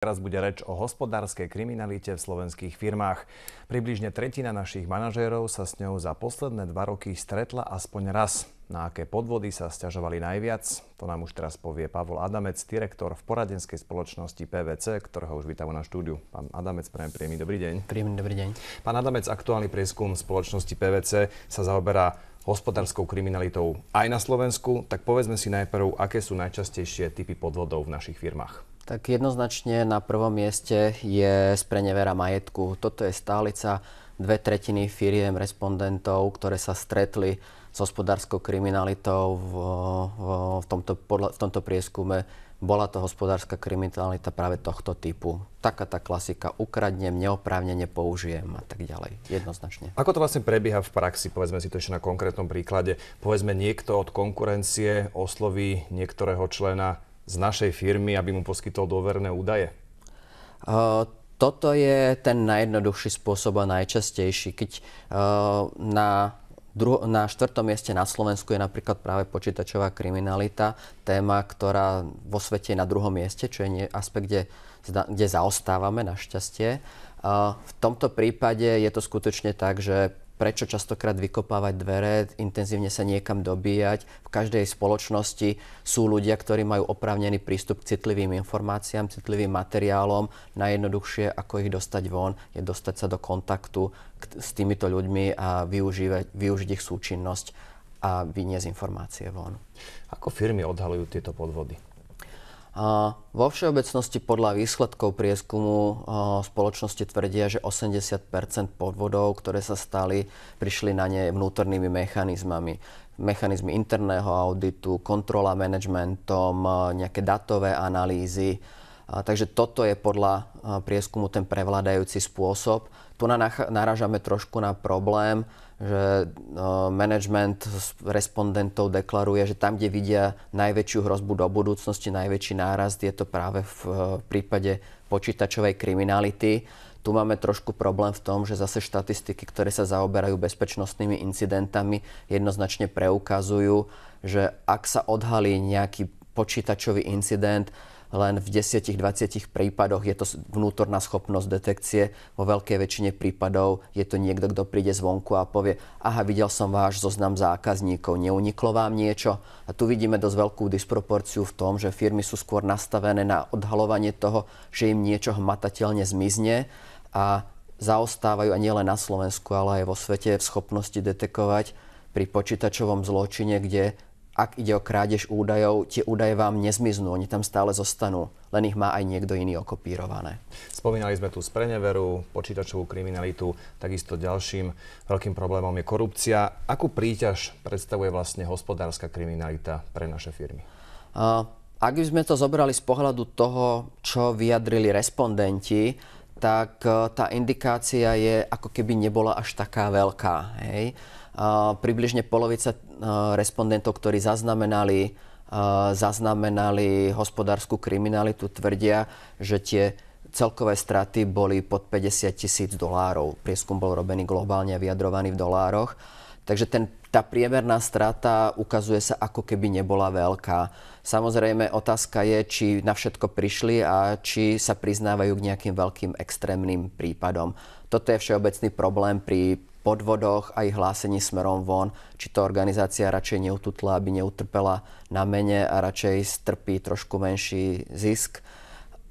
Teraz bude reč o hospodárskej kriminalite v slovenských firmách. Približne tretina našich manažérov sa s ňou za posledné dva roky stretla aspoň raz. Na aké podvody sa sťažovali najviac, to nám už teraz povie Pavol Adamec, direktor v poradenskej spoločnosti PVC, ktorého už vítam na štúdiu. Pán Adamec, prajem príjemný dobrý deň. Príjemný dobrý deň. Pán Adamec, aktuálny prieskum spoločnosti PVC sa zaoberá hospodárskou kriminalitou aj na Slovensku, tak povedzme si najprv, aké sú najčastejšie typy podvodov v našich firmách. Tak jednoznačne na prvom mieste je sprenevera majetku. Toto je stálica dve tretiny firiem respondentov, ktoré sa stretli s hospodárskou kriminalitou v, v, v, tomto, podľa, v tomto prieskume. Bola to hospodárska kriminalita práve tohto typu. Taká tá klasika, ukradnem, neoprávnene použijem a tak ďalej. Jednoznačne. Ako to vlastne prebieha v praxi? Povedzme si to ešte na konkrétnom príklade. Povedzme, niekto od konkurencie osloví niektorého člena z našej firmy, aby mu poskytol dôverné údaje? Uh, toto je ten najjednoduchší spôsob a najčastejší. Keď uh, na Druho, na štvrtom mieste na Slovensku je napríklad práve počítačová kriminalita, téma, ktorá vo svete je na druhom mieste, čo je nie, aspekt, kde, kde zaostávame našťastie. Uh, v tomto prípade je to skutočne tak, že prečo častokrát vykopávať dvere, intenzívne sa niekam dobíjať. V každej spoločnosti sú ľudia, ktorí majú oprávnený prístup k citlivým informáciám, citlivým materiálom. Najjednoduchšie, ako ich dostať von, je dostať sa do kontaktu k- s týmito ľuďmi a využívať, využiť ich súčinnosť a vyniesť informácie von. Ako firmy odhalujú tieto podvody? Vo všeobecnosti podľa výsledkov prieskumu spoločnosti tvrdia, že 80 podvodov, ktoré sa stali, prišli na ne vnútornými mechanizmami. Mechanizmy interného auditu, kontrola managementom, nejaké datové analýzy. Takže toto je podľa prieskumu ten prevládajúci spôsob. Tu narážame trošku na problém, že no, management respondentov deklaruje, že tam, kde vidia najväčšiu hrozbu do budúcnosti, najväčší nárast, je to práve v prípade počítačovej kriminality. Tu máme trošku problém v tom, že zase štatistiky, ktoré sa zaoberajú bezpečnostnými incidentami, jednoznačne preukazujú, že ak sa odhalí nejaký počítačový incident, len v 10-20 prípadoch je to vnútorná schopnosť detekcie. Vo veľkej väčšine prípadov je to niekto, kto príde zvonku a povie, aha, videl som váš zoznam zákazníkov, neuniklo vám niečo. A tu vidíme dosť veľkú disproporciu v tom, že firmy sú skôr nastavené na odhalovanie toho, že im niečo hmatateľne zmizne a zaostávajú a nielen na Slovensku, ale aj vo svete v schopnosti detekovať pri počítačovom zločine, kde ak ide o krádež údajov, tie údaje vám nezmiznú, oni tam stále zostanú, len ich má aj niekto iný okopírované. Spomínali sme tu spreneveru, počítačovú kriminalitu, takisto ďalším veľkým problémom je korupcia. Akú príťaž predstavuje vlastne hospodárska kriminalita pre naše firmy? A, ak by sme to zobrali z pohľadu toho, čo vyjadrili respondenti, tak e, tá indikácia je ako keby nebola až taká veľká. Hej? Uh, približne polovica Eh, respondentov, ktorí zaznamenali, eh, zaznamenali hospodárskú kriminalitu, tvrdia, že tie celkové straty boli pod 50 tisíc dolárov. Prieskum bol robený globálne a vyjadrovaný v dolároch. Takže ten, tá priemerná strata ukazuje sa ako keby nebola veľká. Samozrejme otázka je, či na všetko prišli a či sa priznávajú k nejakým veľkým extrémnym prípadom. Toto je všeobecný problém pri podvodoch a ich hlásení smerom von, či to organizácia radšej neututla, aby neutrpela na mene a radšej strpí trošku menší zisk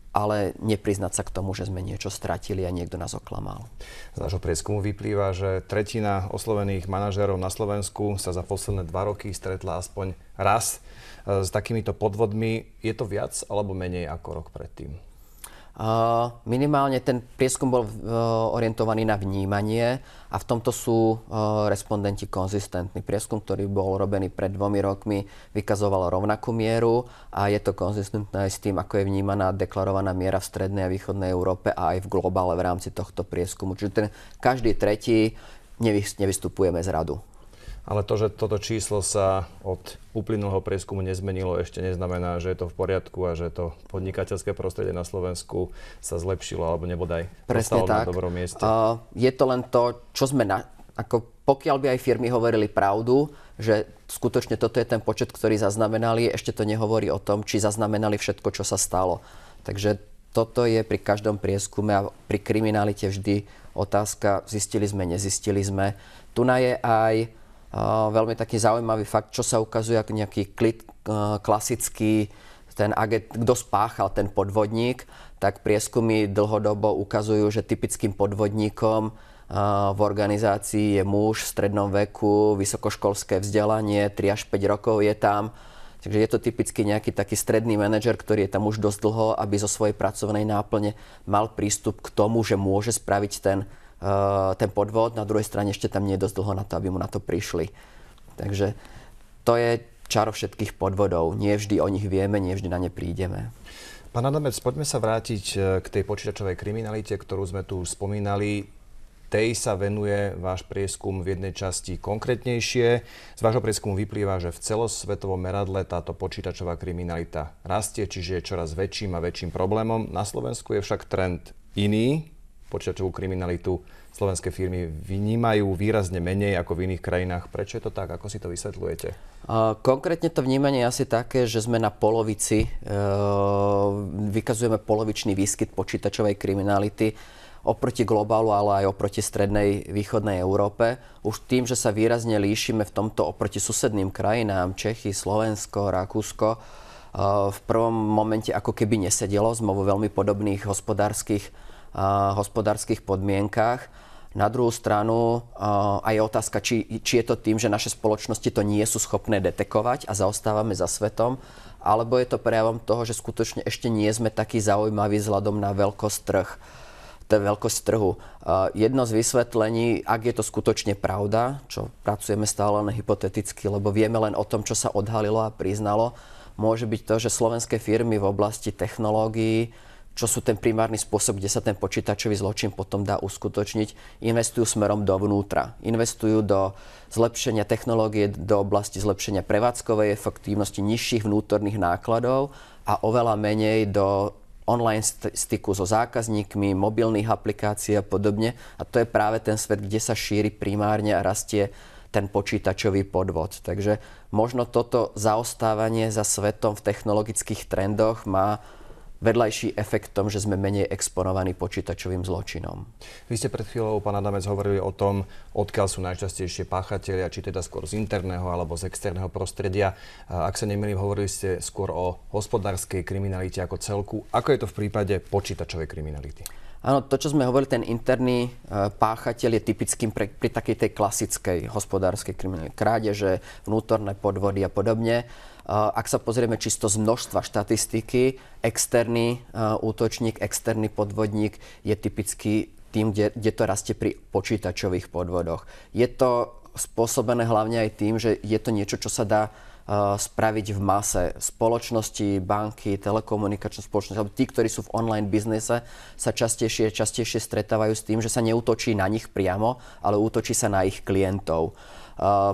ale nepriznať sa k tomu, že sme niečo stratili a niekto nás oklamal. Z nášho prieskumu vyplýva, že tretina oslovených manažérov na Slovensku sa za posledné dva roky stretla aspoň raz e, s takýmito podvodmi. Je to viac alebo menej ako rok predtým? Minimálne ten prieskum bol e, orientovaný na vnímanie a v tomto sú e, respondenti konzistentní. Prieskum, ktorý bol robený pred dvomi rokmi, vykazoval rovnakú mieru a je to konzistentné aj s tým, ako je vnímaná deklarovaná miera v strednej a východnej Európe a aj v globále v rámci tohto prieskumu. Čiže ten každý tretí nevystupujeme z radu ale to, že toto číslo sa od uplynulého prieskumu nezmenilo, ešte neznamená, že je to v poriadku a že to podnikateľské prostredie na Slovensku sa zlepšilo alebo nebodaj prestalo na dobrom mieste. Uh, je to len to, čo sme na, ako pokiaľ by aj firmy hovorili pravdu, že skutočne toto je ten počet, ktorý zaznamenali, ešte to nehovorí o tom, či zaznamenali všetko, čo sa stalo. Takže toto je pri každom prieskume a pri kriminalite vždy otázka, zistili sme, nezistili sme. Tu je aj veľmi taký zaujímavý fakt, čo sa ukazuje ako nejaký klid, e, klasický ten agent, kto spáchal ten podvodník, tak prieskumy dlhodobo ukazujú, že typickým podvodníkom e, v organizácii je muž v strednom veku, vysokoškolské vzdelanie, 3 až 5 rokov je tam. Takže je to typicky nejaký taký stredný manažer, ktorý je tam už dosť dlho, aby zo svojej pracovnej náplne mal prístup k tomu, že môže spraviť ten Eh, ten podvod, na druhej strane ešte tam nie je dosť dlho na to, aby mu na to prišli. Takže to je čaro všetkých podvodov. Nie vždy o nich vieme, nie vždy na ne prídeme. Pán Adamec, poďme sa vrátiť eh, k tej počítačovej kriminalite, ktorú sme tu už spomínali tej sa venuje váš prieskum v jednej časti konkrétnejšie. Z vášho prieskumu vyplýva, že v celosvetovom meradle táto počítačová kriminalita rastie, čiže je čoraz väčším a väčším problémom. Na Slovensku je však trend iný počítačovú kriminalitu slovenské firmy vnímajú výrazne menej ako v iných krajinách. Prečo je to tak? Ako si to vysvetľujete? Konkrétne to vnímanie je asi také, že sme na polovici, e, vykazujeme polovičný výskyt počítačovej kriminality oproti globálu, ale aj oproti strednej východnej Európe. Už tým, že sa výrazne líšime v tomto oproti susedným krajinám, Čechy, Slovensko, Rakúsko, e, v prvom momente ako keby nesedelo, sme vo veľmi podobných hospodárskych hospodárskych podmienkach. Na druhú stranu aj je otázka, či, či je to tým, že naše spoločnosti to nie sú schopné detekovať a zaostávame za svetom, alebo je to prejavom toho, že skutočne ešte nie sme takí zaujímaví vzhľadom na veľkosť trh veľkosť trhu. Jedno z vysvetlení, ak je to skutočne pravda, čo pracujeme stále len hypoteticky, lebo vieme len o tom, čo sa odhalilo a priznalo, môže byť to, že slovenské firmy v oblasti technológií čo sú ten primárny spôsob, kde sa ten počítačový zločin potom dá uskutočniť, investujú smerom dovnútra. Investujú do zlepšenia technológie, do oblasti zlepšenia prevádzkovej efektívnosti nižších vnútorných nákladov a oveľa menej do online styku so zákazníkmi, mobilných aplikácií a podobne. A to je práve ten svet, kde sa šíri primárne a rastie ten počítačový podvod. Takže možno toto zaostávanie za svetom v technologických trendoch má vedľajší efekt tom, že sme menej exponovaní počítačovým zločinom. Vy ste pred chvíľou, pán Adamec, hovorili o tom, odkiaľ sú najčastejšie páchatelia, či teda skôr z interného alebo z externého prostredia. Ak sa nemýlim, hovorili ste skôr o hospodárskej kriminalite ako celku. Ako je to v prípade počítačovej kriminality? Áno, to, čo sme hovorili, ten interný e, páchateľ je typickým pre, pri takej tej klasickej hospodárskej kriminálnej krádeže, vnútorné podvody a podobne. E, ak sa pozrieme čisto z množstva štatistiky, externý e, útočník, externý podvodník je typický tým, kde, kde to rastie pri počítačových podvodoch. Je to spôsobené hlavne aj tým, že je to niečo, čo sa dá uh, spraviť v mase. Spoločnosti, banky, telekomunikačné spoločnosti, alebo tí, ktorí sú v online biznise, sa častejšie, častejšie stretávajú s tým, že sa neútočí na nich priamo, ale útočí sa na ich klientov.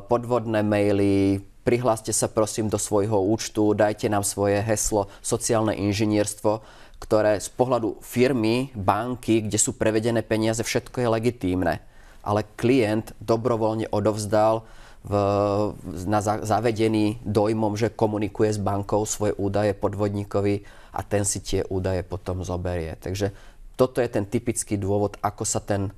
Podvodné maily, prihláste sa prosím do svojho účtu, dajte nám svoje heslo, sociálne inžinierstvo, ktoré z pohľadu firmy, banky, kde sú prevedené peniaze, všetko je legitímne. Ale klient dobrovoľne odovzdal v, na, zavedený dojmom, že komunikuje s bankou svoje údaje podvodníkovi a ten si tie údaje potom zoberie. Takže toto je ten typický dôvod, ako sa ten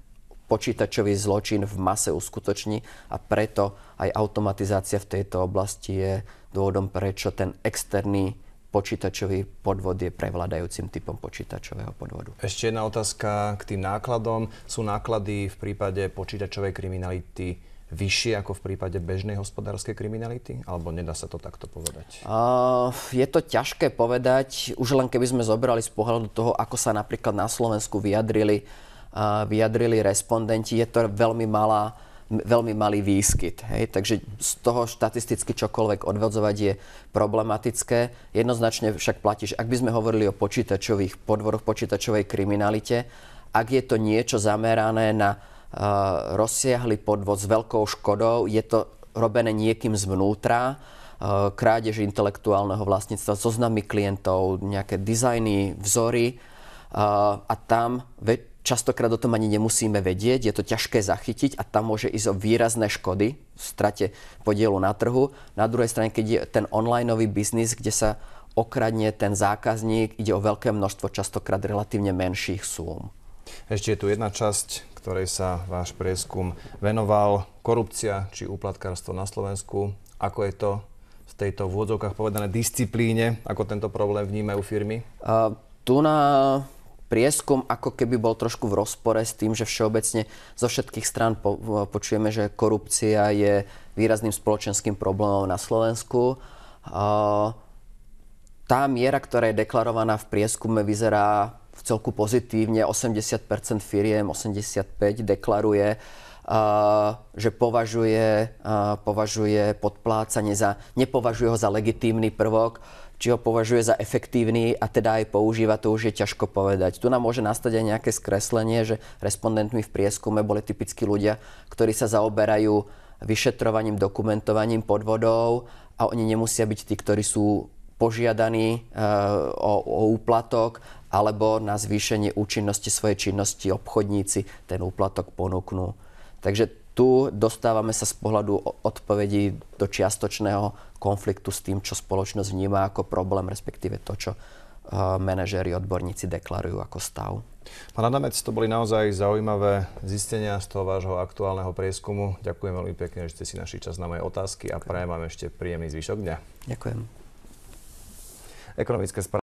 počítačový zločin v mase uskutoční a preto aj automatizácia v tejto oblasti je dôvodom, prečo ten externý počítačový podvod je prevladajúcim typom počítačového podvodu. Ešte jedna otázka k tým nákladom. Sú náklady v prípade počítačovej kriminality vyššie ako v prípade bežnej hospodárskej kriminality? Alebo nedá sa to takto povedať? Uh, je to ťažké povedať. Už len keby sme zobrali z pohľadu toho, ako sa napríklad na Slovensku vyjadrili, uh, vyjadrili respondenti, je to veľmi malá veľmi malý výskyt. Hej? Takže z toho štatisticky čokoľvek odvodzovať je problematické. Jednoznačne však platí, že ak by sme hovorili o počítačových podvoroch, počítačovej kriminalite, ak je to niečo zamerané na Eh, rozsiahli podvod s veľkou škodou. Je to robené niekým zvnútra eh, krádež intelektuálneho vlastníctva, zoznamy klientov, nejaké dizajny, vzory eh, a tam častokrát o tom ani nemusíme vedieť, je to ťažké zachytiť a tam môže ísť o výrazné škody v strate podielu na trhu. Na druhej strane, keď je ten online biznis, kde sa okradne ten zákazník, ide o veľké množstvo častokrát relatívne menších súm. Ešte je tu jedna časť ktorej sa váš prieskum venoval. Korupcia či úplatkárstvo na Slovensku. Ako je to v tejto v úvodzovkách povedané disciplíne? Ako tento problém vnímajú firmy? Uh, tu na prieskum ako keby bol trošku v rozpore s tým, že všeobecne zo všetkých strán po, počujeme, že korupcia je výrazným spoločenským problémom na Slovensku. Uh, tá miera, ktorá je deklarovaná v prieskume, vyzerá v celku pozitívne. 80% firiem, 85% deklaruje, že považuje, považuje podplácanie za, nepovažuje ho za legitímny prvok, či ho považuje za efektívny a teda aj používa, to už je ťažko povedať. Tu nám môže nastať aj nejaké skreslenie, že respondentmi v prieskume boli typickí ľudia, ktorí sa zaoberajú vyšetrovaním, dokumentovaním podvodov a oni nemusia byť tí, ktorí sú požiadaní eh, o, o úplatok alebo na zvýšenie účinnosti svojej činnosti obchodníci ten úplatok ponúknú. Takže tu dostávame sa z pohľadu odpovedí do čiastočného konfliktu s tým, čo spoločnosť vníma ako problém, respektíve to, čo eh, manažéri, odborníci deklarujú ako stav. Pán Adamec, to boli naozaj zaujímavé zistenia z toho vášho aktuálneho prieskumu. Ďakujem veľmi pekne, že ste si našli čas na moje otázky a prajem vám ešte príjemný zvyšok dňa. Ďakujem ekonomické správy.